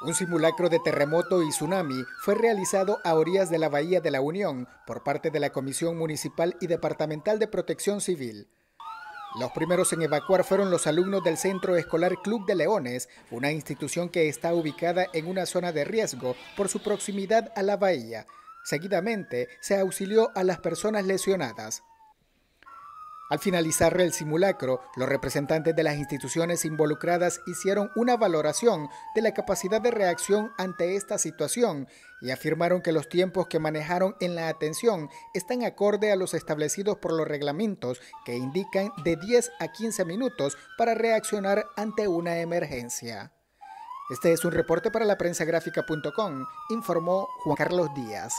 Un simulacro de terremoto y tsunami fue realizado a orillas de la Bahía de la Unión por parte de la Comisión Municipal y Departamental de Protección Civil. Los primeros en evacuar fueron los alumnos del Centro Escolar Club de Leones, una institución que está ubicada en una zona de riesgo por su proximidad a la bahía. Seguidamente se auxilió a las personas lesionadas. Al finalizar el simulacro, los representantes de las instituciones involucradas hicieron una valoración de la capacidad de reacción ante esta situación y afirmaron que los tiempos que manejaron en la atención están acorde a los establecidos por los reglamentos que indican de 10 a 15 minutos para reaccionar ante una emergencia. Este es un reporte para la prensa informó Juan Carlos Díaz.